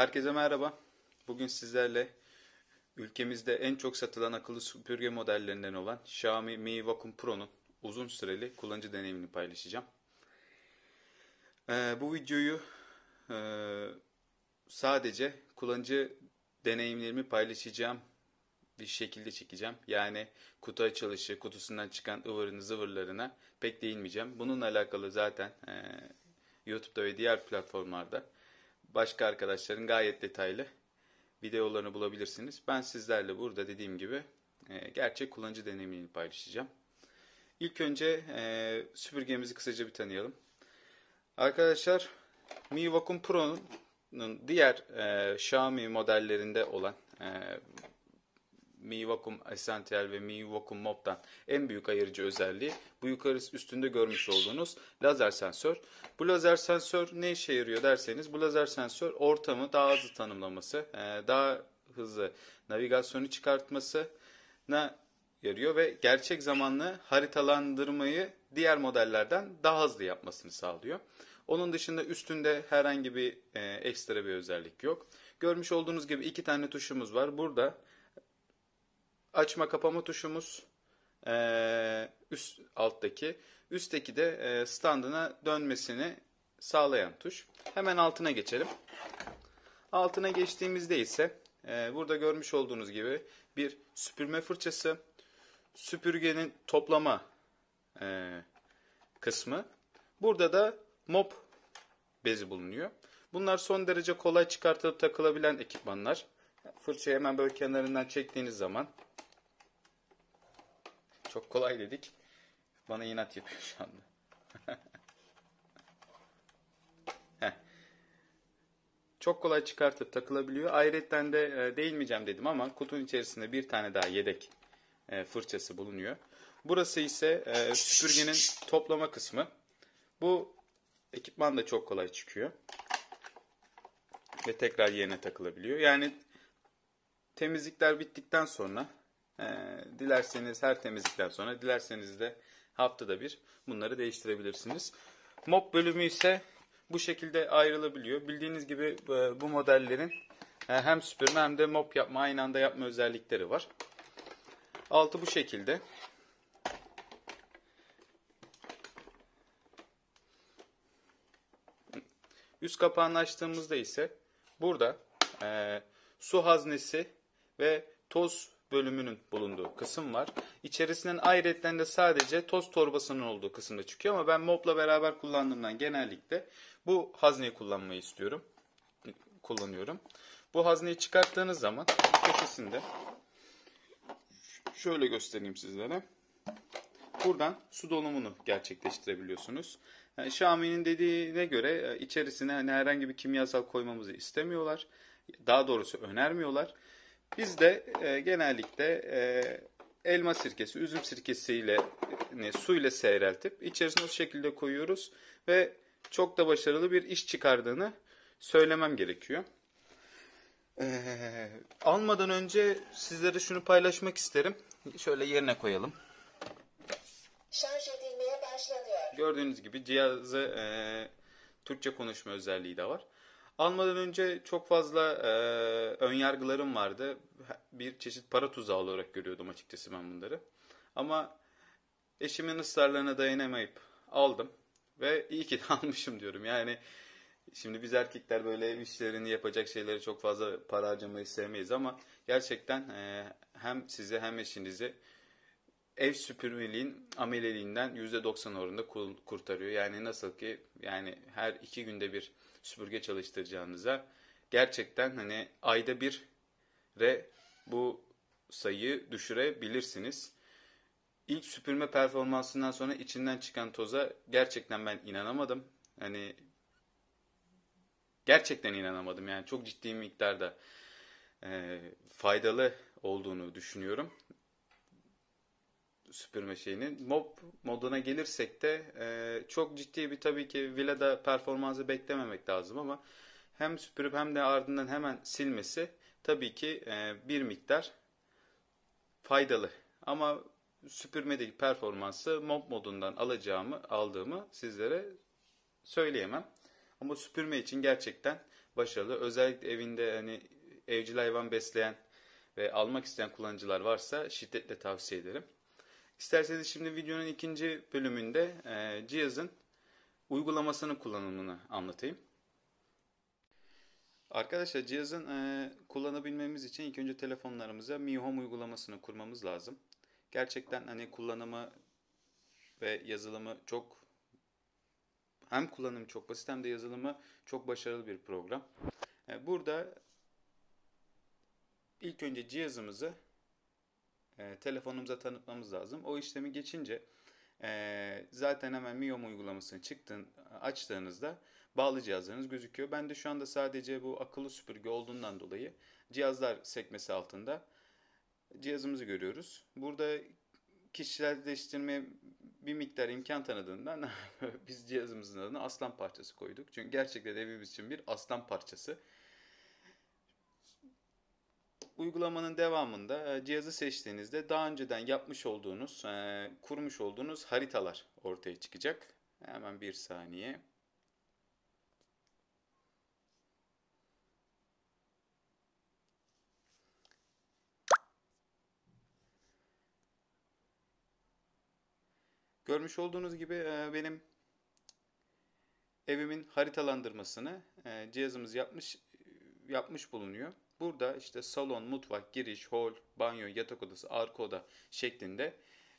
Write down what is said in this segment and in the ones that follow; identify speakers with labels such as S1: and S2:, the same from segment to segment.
S1: Herkese merhaba. Bugün sizlerle ülkemizde en çok satılan akıllı süpürge modellerinden olan Xiaomi Mi Vacuum Pro'nun uzun süreli kullanıcı deneyimini paylaşacağım. Ee, bu videoyu e, sadece kullanıcı deneyimlerimi paylaşacağım bir şekilde çekeceğim. Yani kutu açılışı, kutusundan çıkan ıvırını zıvırlarına pek değinmeyeceğim. Bununla alakalı zaten e, YouTube'da ve diğer platformlarda başka arkadaşların gayet detaylı videolarını bulabilirsiniz. Ben sizlerle burada dediğim gibi e, gerçek kullanıcı deneyimini paylaşacağım. İlk önce e, süpürgemizi kısaca bir tanıyalım. Arkadaşlar Mi Vacuum Pro'nun diğer e, Xiaomi modellerinde olan e, Miwakum Essential ve Miwakum Mob'dan en büyük ayırıcı özelliği bu yukarı üstünde görmüş olduğunuz lazer sensör. Bu lazer sensör ne işe yarıyor derseniz bu lazer sensör ortamı daha hızlı tanımlaması, e, daha hızlı navigasyonu çıkartması ne yarıyor ve gerçek zamanlı haritalandırmayı diğer modellerden daha hızlı yapmasını sağlıyor. Onun dışında üstünde herhangi bir e, ekstra bir özellik yok. Görmüş olduğunuz gibi iki tane tuşumuz var. Burada açma kapama tuşumuz e, üst alttaki. Üstteki de e, standına dönmesini sağlayan tuş. Hemen altına geçelim. Altına geçtiğimizde ise e, burada görmüş olduğunuz gibi bir süpürme fırçası, süpürgenin toplama e, kısmı. Burada da mop bezi bulunuyor. Bunlar son derece kolay çıkartılıp takılabilen ekipmanlar. Fırçayı hemen böyle kenarından çektiğiniz zaman çok kolay dedik. Bana inat yapıyor şu anda. Çok kolay çıkartıp takılabiliyor. Ayrıca de e, değinmeyeceğim dedim ama kutunun içerisinde bir tane daha yedek e, fırçası bulunuyor. Burası ise e, süpürgenin toplama kısmı. Bu ekipman da çok kolay çıkıyor. Ve tekrar yerine takılabiliyor. Yani temizlikler bittikten sonra ee, dilerseniz her temizlikten sonra dilerseniz de haftada bir bunları değiştirebilirsiniz. Mop bölümü ise bu şekilde ayrılabiliyor. Bildiğiniz gibi e, bu modellerin e, hem süpürme hem de mop yapma aynı anda yapma özellikleri var. Altı bu şekilde. Üst kapağını açtığımızda ise burada e, su haznesi ve toz bölümünün bulunduğu kısım var. İçerisinden ayrıyetten de sadece toz torbasının olduğu kısımda çıkıyor ama ben mopla beraber kullandığımdan genellikle bu hazneyi kullanmayı istiyorum. Kullanıyorum. Bu hazneyi çıkarttığınız zaman köşesinde şöyle göstereyim sizlere. Buradan su dolumunu gerçekleştirebiliyorsunuz. Yani Xiaomi'nin dediğine göre e, içerisine hani herhangi bir kimyasal koymamızı istemiyorlar. Daha doğrusu önermiyorlar. Biz de e, genellikle e, elma sirkesi, üzüm sirkesiyle e, ile seyreltip içerisine o şekilde koyuyoruz ve çok da başarılı bir iş çıkardığını söylemem gerekiyor. Ee, almadan önce sizlere şunu paylaşmak isterim. Şöyle yerine koyalım. Şarj edilmeye başlanıyor. Gördüğünüz gibi cihazı e, Türkçe konuşma özelliği de var. Almadan önce çok fazla e, ön yargılarım vardı. Bir çeşit para tuzağı olarak görüyordum açıkçası ben bunları. Ama eşimin ısrarlarına dayanamayıp aldım ve iyi ki de almışım diyorum. Yani şimdi biz erkekler böyle ev işlerini yapacak şeyleri çok fazla para harcamayı sevmeyiz ama gerçekten e, hem size hem eşinizi ev süpürmeliğin ameleliğinden %90 oranında kurtarıyor. Yani nasıl ki yani her iki günde bir süpürge çalıştıracağınıza gerçekten hani ayda bir re bu sayıyı düşürebilirsiniz. İlk süpürme performansından sonra içinden çıkan toza gerçekten ben inanamadım. Hani gerçekten inanamadım yani çok ciddi miktarda e, faydalı olduğunu düşünüyorum süpürme şeyini. Mob moduna gelirsek de e, çok ciddi bir tabii ki Villa'da performansı beklememek lazım ama hem süpürüp hem de ardından hemen silmesi tabii ki e, bir miktar faydalı. Ama süpürmedeki performansı mob modundan alacağımı aldığımı sizlere söyleyemem. Ama süpürme için gerçekten başarılı. Özellikle evinde hani evcil hayvan besleyen ve almak isteyen kullanıcılar varsa şiddetle tavsiye ederim. İsterseniz şimdi videonun ikinci bölümünde e, cihazın uygulamasının kullanımını anlatayım. Arkadaşlar cihazın e, kullanabilmemiz için ilk önce telefonlarımıza Mi Home uygulamasını kurmamız lazım. Gerçekten hani kullanımı ve yazılımı çok hem kullanım çok basit hem de yazılımı çok başarılı bir program. E, burada ilk önce cihazımızı e, telefonumuza tanıtmamız lazım. O işlemi geçince e, zaten hemen Miom uygulamasını çıktın, açtığınızda bağlı cihazlarınız gözüküyor. Ben de şu anda sadece bu akıllı süpürge olduğundan dolayı cihazlar sekmesi altında cihazımızı görüyoruz. Burada kişiselleştirme bir miktar imkan tanıdığından biz cihazımızın adına aslan parçası koyduk. Çünkü gerçekten evimiz için bir aslan parçası uygulamanın devamında e, cihazı seçtiğinizde daha önceden yapmış olduğunuz, e, kurmuş olduğunuz haritalar ortaya çıkacak. Hemen bir saniye. Görmüş olduğunuz gibi e, benim evimin haritalandırmasını cihazımız yapmış yapmış bulunuyor. Burada işte salon, mutfak, giriş, hol, banyo, yatak odası, arka oda şeklinde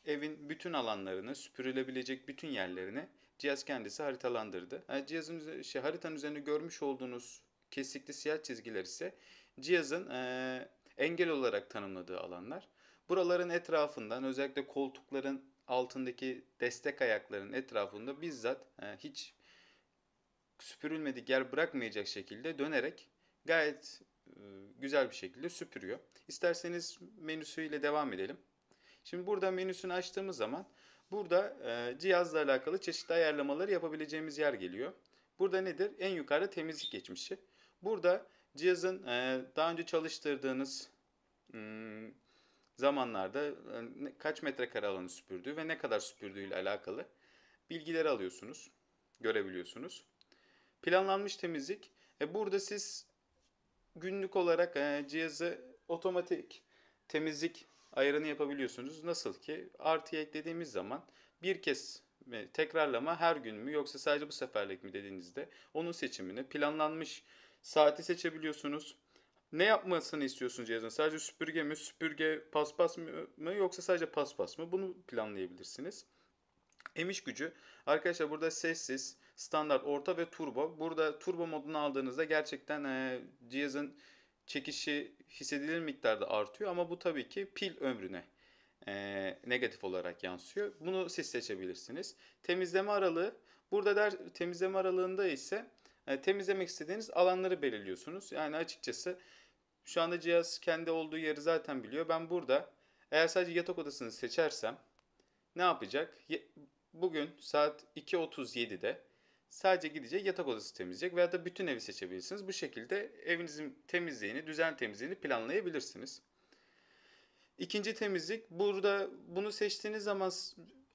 S1: evin bütün alanlarını, süpürülebilecek bütün yerlerini cihaz kendisi haritalandırdı. Yani cihazın, şey, haritanın üzerinde görmüş olduğunuz kesikli siyah çizgiler ise cihazın e, engel olarak tanımladığı alanlar. Buraların etrafından özellikle koltukların altındaki destek ayakların etrafında bizzat e, hiç süpürülmedik yer bırakmayacak şekilde dönerek gayet e, güzel bir şekilde süpürüyor. İsterseniz menüsüyle devam edelim. Şimdi burada menüsünü açtığımız zaman burada e, cihazla alakalı çeşitli ayarlamaları yapabileceğimiz yer geliyor. Burada nedir? En yukarıda temizlik geçmişi. Burada cihazın e, daha önce çalıştırdığınız ım, hmm, zamanlarda e, kaç metrekare alanı süpürdüğü ve ne kadar süpürdüğü ile alakalı bilgileri alıyorsunuz, görebiliyorsunuz. Planlanmış temizlik. E, burada siz günlük olarak e, cihazı otomatik temizlik ayarını yapabiliyorsunuz. Nasıl ki artıya eklediğimiz zaman bir kez mi, e, tekrarlama her gün mü yoksa sadece bu seferlik mi dediğinizde onun seçimini planlanmış saati seçebiliyorsunuz. Ne yapmasını istiyorsunuz cihazın? Sadece süpürge mi, süpürge paspas mı yoksa sadece paspas mı? Bunu planlayabilirsiniz. Emiş gücü arkadaşlar burada sessiz, standart, orta ve turbo. Burada turbo modunu aldığınızda gerçekten e, cihazın çekişi hissedilir miktarda artıyor ama bu tabii ki pil ömrüne e, negatif olarak yansıyor. Bunu siz seçebilirsiniz. Temizleme aralığı burada der temizleme aralığında ise e, temizlemek istediğiniz alanları belirliyorsunuz. Yani açıkçası şu anda cihaz kendi olduğu yeri zaten biliyor. Ben burada eğer sadece yatak odasını seçersem ne yapacak? Bugün saat 2.37'de Sadece gidecek yatak odası temizleyecek veya da bütün evi seçebilirsiniz. Bu şekilde evinizin temizliğini, düzen temizliğini planlayabilirsiniz. İkinci temizlik burada bunu seçtiğiniz zaman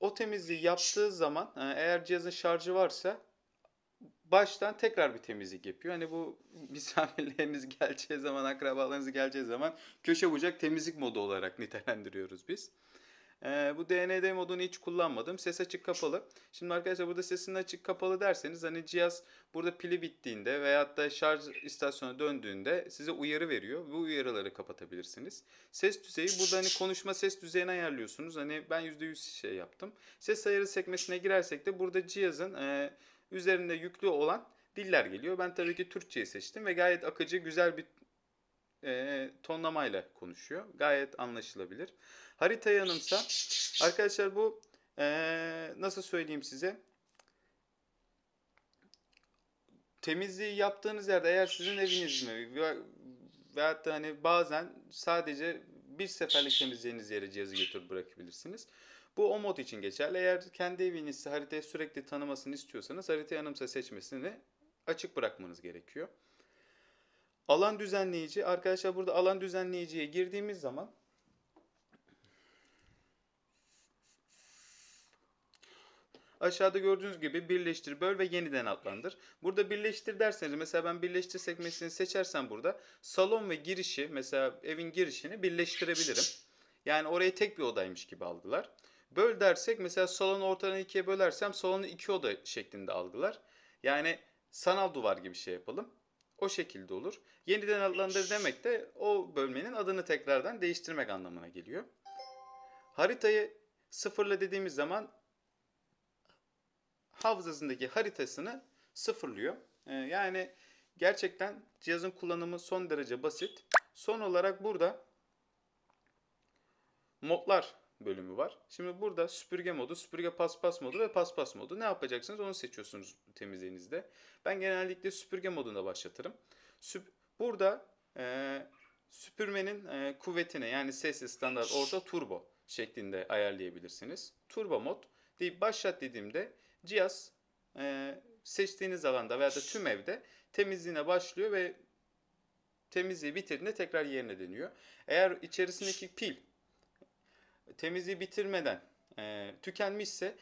S1: o temizliği yaptığı zaman e, eğer cihazın şarjı varsa baştan tekrar bir temizlik yapıyor. Hani bu misafirleriniz geleceği zaman, akrabalarınız geleceği zaman köşe bucak temizlik modu olarak nitelendiriyoruz biz. E, bu DND modunu hiç kullanmadım. Ses açık kapalı. Şimdi arkadaşlar burada sesin açık kapalı derseniz hani cihaz burada pili bittiğinde veyahut da şarj istasyona döndüğünde size uyarı veriyor. Bu uyarıları kapatabilirsiniz. Ses düzeyi burada hani konuşma ses düzeyini ayarlıyorsunuz. Hani ben %100 şey yaptım. Ses ayarı sekmesine girersek de burada cihazın e, üzerinde yüklü olan diller geliyor. Ben tabii ki Türkçeyi seçtim ve gayet akıcı, güzel bir e, tonlamayla konuşuyor. Gayet anlaşılabilir. Haritayı anımsa. Arkadaşlar bu ee, nasıl söyleyeyim size? Temizliği yaptığınız yerde eğer sizin eviniz mi veyahut da hani bazen sadece bir seferlik temizleyiniz yere cihazı götürüp bırakabilirsiniz. Bu o mod için geçerli. Eğer kendi evinizi haritayı sürekli tanımasını istiyorsanız haritayı anımsa seçmesini açık bırakmanız gerekiyor. Alan düzenleyici. Arkadaşlar burada alan düzenleyiciye girdiğimiz zaman Aşağıda gördüğünüz gibi birleştir, böl ve yeniden adlandır. Burada birleştir derseniz mesela ben birleştir sekmesini seçersem burada salon ve girişi mesela evin girişini birleştirebilirim. Yani orayı tek bir odaymış gibi algılar. Böl dersek mesela salonu ortadan ikiye bölersem salonu iki oda şeklinde algılar. Yani sanal duvar gibi şey yapalım. O şekilde olur. Yeniden adlandır demek de o bölmenin adını tekrardan değiştirmek anlamına geliyor. Haritayı sıfırla dediğimiz zaman hafızasındaki haritasını sıfırlıyor. Ee, yani gerçekten cihazın kullanımı son derece basit. Son olarak burada modlar bölümü var. Şimdi burada süpürge modu, süpürge paspas modu ve paspas modu. Ne yapacaksınız onu seçiyorsunuz temizliğinizde. Ben genellikle süpürge modunda başlatırım. Süp burada e, süpürmenin e, kuvvetine yani ses standart orta turbo şeklinde ayarlayabilirsiniz. Turbo mod deyip başlat dediğimde cihaz e, seçtiğiniz alanda veya da tüm evde temizliğine başlıyor ve temizliği bitirdiğinde tekrar yerine dönüyor. Eğer içerisindeki pil temizliği bitirmeden e, tükenmişse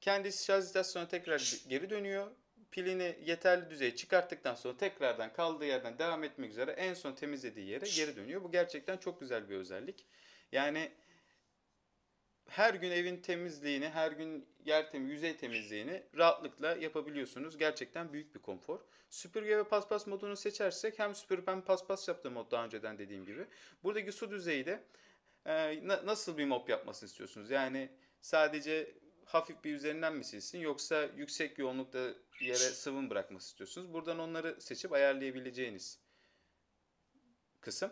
S1: kendisi şarj istasyonuna tekrar geri dönüyor. Pilini yeterli düzeye çıkarttıktan sonra tekrardan kaldığı yerden devam etmek üzere en son temizlediği yere geri dönüyor. Bu gerçekten çok güzel bir özellik. Yani her gün evin temizliğini, her gün yer temiz, yüzey temizliğini rahatlıkla yapabiliyorsunuz. Gerçekten büyük bir konfor. Süpürge ve paspas modunu seçersek hem süpürüp hem paspas yaptığı mod daha önceden dediğim gibi. Buradaki su düzeyi de e, na, nasıl bir mop yapmasını istiyorsunuz? Yani sadece hafif bir üzerinden mi silsin yoksa yüksek yoğunlukta yere sıvın bırakması istiyorsunuz. Buradan onları seçip ayarlayabileceğiniz kısım.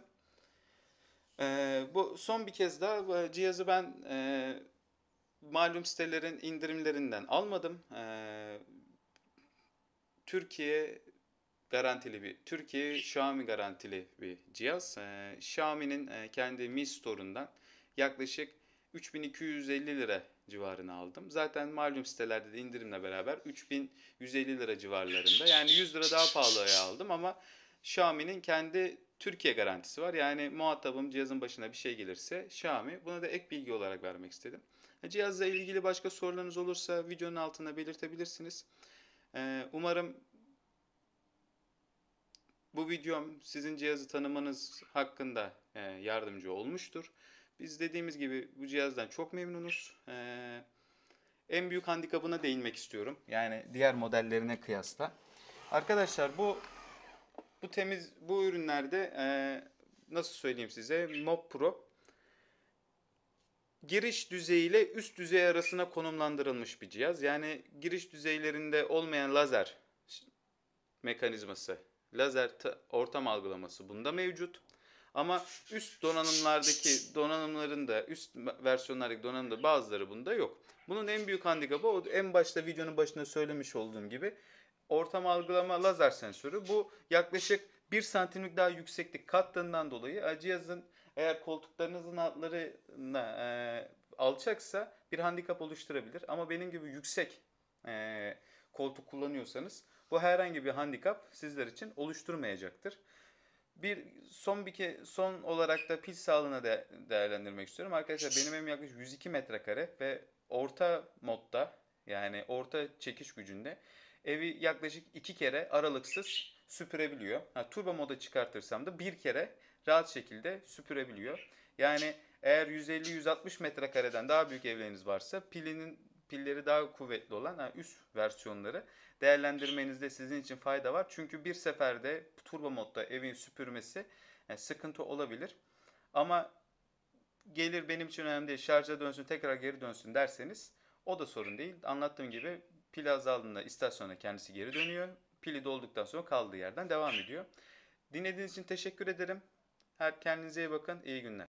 S1: E, bu son bir kez daha cihazı ben e, malum sitelerin indirimlerinden almadım. E, Türkiye garantili bir Türkiye Xiaomi garantili bir cihaz. E, Xiaomi'nin e, kendi Mi Store'undan yaklaşık 3250 lira civarını aldım. Zaten malum sitelerde de indirimle beraber 3150 lira civarlarında. Yani 100 lira daha pahalıya aldım ama Xiaomi'nin kendi Türkiye garantisi var. Yani muhatabım cihazın başına bir şey gelirse Xiaomi. Buna da ek bilgi olarak vermek istedim. E, cihazla ilgili başka sorularınız olursa videonun altına belirtebilirsiniz. E, umarım bu videom sizin cihazı tanımanız hakkında e, yardımcı olmuştur. Biz dediğimiz gibi bu cihazdan çok memnunuz. en büyük handikapına değinmek istiyorum. Yani diğer modellerine kıyasla. Arkadaşlar bu bu temiz bu ürünlerde e, nasıl söyleyeyim size Mob Pro giriş düzeyiyle üst düzey arasına konumlandırılmış bir cihaz. Yani giriş düzeylerinde olmayan lazer mekanizması, lazer ortam algılaması bunda mevcut. Ama üst donanımlardaki donanımların da üst versiyonlardaki donanımda bazıları bunda yok. Bunun en büyük handikapı o en başta videonun başında söylemiş olduğum gibi ortam algılama lazer sensörü. Bu yaklaşık 1 santimlik daha yükseklik kattığından dolayı e, cihazın eğer koltuklarınızın altlarına e, alçaksa bir handikap oluşturabilir. Ama benim gibi yüksek e, koltuk kullanıyorsanız bu herhangi bir handikap sizler için oluşturmayacaktır. Bir son bir ke, son olarak da pil sağlığına de, değerlendirmek istiyorum. Arkadaşlar benim evim yaklaşık 102 metrekare ve orta modda yani orta çekiş gücünde evi yaklaşık iki kere aralıksız süpürebiliyor. Ha, turbo moda çıkartırsam da bir kere rahat şekilde süpürebiliyor. Yani eğer 150-160 metrekareden daha büyük evleriniz varsa pilinin pilleri daha kuvvetli olan yani üst versiyonları değerlendirmenizde sizin için fayda var. Çünkü bir seferde turbo modda evin süpürmesi yani e, sıkıntı olabilir. Ama gelir benim için önemli değil şarja dönsün tekrar geri dönsün derseniz o da sorun değil. Anlattığım gibi Pil azaldığında istasyona kendisi geri dönüyor. Pili dolduktan sonra kaldığı yerden devam ediyor. Dinlediğiniz için teşekkür ederim. Her kendinize iyi bakın. İyi günler.